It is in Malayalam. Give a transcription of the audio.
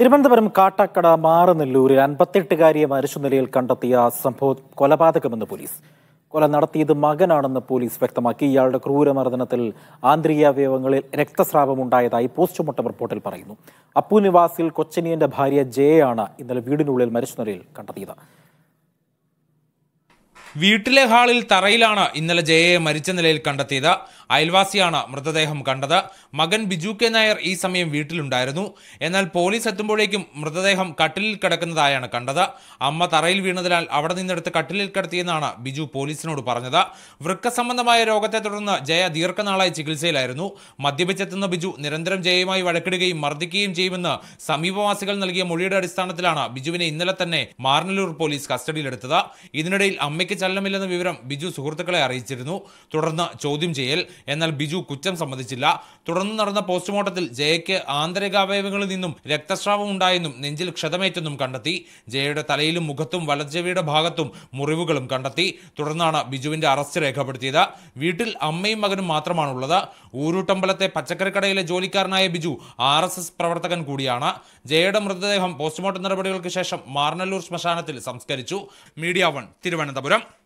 തിരുവനന്തപുരം കാട്ടാക്കട മാറനെല്ലൂരിൽ അൻപത്തെട്ടുകാരിയെ മരിച്ച നിലയിൽ കണ്ടെത്തിയ സംഭവ കൊലപാതകമെന്ന് പോലീസ് കൊല നടത്തിയത് മകനാണെന്ന് പോലീസ് വ്യക്തമാക്കി ഇയാളുടെ ക്രൂരമർദ്ദനത്തിൽ ആന്തരികാവയവങ്ങളിൽ രക്തസ്രാവമുണ്ടായതായി പോസ്റ്റ്മോർട്ടം റിപ്പോർട്ടിൽ പറയുന്നു അപ്പു നിവാസിൽ കൊച്ചനിയന്റെ ഭാര്യ ജയയാണ് ഇന്നലെ വീടിനുള്ളിൽ മരിച്ചു നിലയിൽ കണ്ടെത്തിയത് വീട്ടിലെ ഹാളിൽ തറയിലാണ് ഇന്നലെ ജയയെ മരിച്ച നിലയിൽ കണ്ടെത്തിയത് അയൽവാസിയാണ് മൃതദേഹം കണ്ടത് മകൻ ബിജു കെ നായർ ഈ സമയം വീട്ടിലുണ്ടായിരുന്നു എന്നാൽ പോലീസ് എത്തുമ്പോഴേക്കും മൃതദേഹം കട്ടിലിൽ കിടക്കുന്നതായാണ് കണ്ടത് അമ്മ തറയിൽ വീണതിനാൽ അവിടെ നിന്നെടുത്ത് കട്ടിലിൽ കിടത്തിയെന്നാണ് ബിജു പോലീസിനോട് പറഞ്ഞത് വൃക്ക സംബന്ധമായ രോഗത്തെ തുടർന്ന് ജയ ദീർഘനാളായി ചികിത്സയിലായിരുന്നു മദ്യപിച്ചെത്തുന്ന ബിജു നിരന്തരം ജയയുമായി വഴക്കിടുകയും മർദ്ദിക്കുകയും ചെയ്യുമെന്ന് സമീപവാസികൾ നൽകിയ മൊഴിയുടെ അടിസ്ഥാനത്തിലാണ് ബിജുവിനെ ഇന്നലെ തന്നെ മാർനല്ലൂർ പോലീസ് കസ്റ്റഡിയിലെടുത്തത് ഇതിനിടയിൽ അമ്മയ്ക്ക് ചലനമില്ലെന്ന വിവരം ബിജു സുഹൃത്തുക്കളെ അറിയിച്ചിരുന്നു തുടർന്ന് ചോദ്യം ചെയ്യൽ എന്നാൽ ബിജു കുറ്റം സമ്മതിച്ചില്ല തുടർന്ന് നടന്ന പോസ്റ്റ്മോർട്ടത്തിൽ ജയയ്ക്ക് ആന്തരികാവയവങ്ങളിൽ നിന്നും രക്തസ്രാവം ഉണ്ടായെന്നും നെഞ്ചിൽ ക്ഷതമേറ്റെന്നും കണ്ടെത്തി ജയയുടെ തലയിലും മുഖത്തും വലച്ചെവിയുടെ ഭാഗത്തും മുറിവുകളും കണ്ടെത്തി തുടർന്നാണ് ബിജുവിന്റെ അറസ്റ്റ് രേഖപ്പെടുത്തിയത് വീട്ടിൽ അമ്മയും മകനും മാത്രമാണുള്ളത് ഊരൂട്ടമ്പലത്തെ പച്ചക്കറിക്കടയിലെ ജോലിക്കാരനായ ബിജു ആർ എസ് എസ് പ്രവർത്തകൻ കൂടിയാണ് ജയയുടെ മൃതദേഹം പോസ്റ്റ്മോർട്ടം നടപടികൾക്ക് ശേഷം മാർനല്ലൂർ ശ്മശാനത്തിൽ സംസ്കരിച്ചു മീഡിയ വൺ തിരുവനന്തപുരം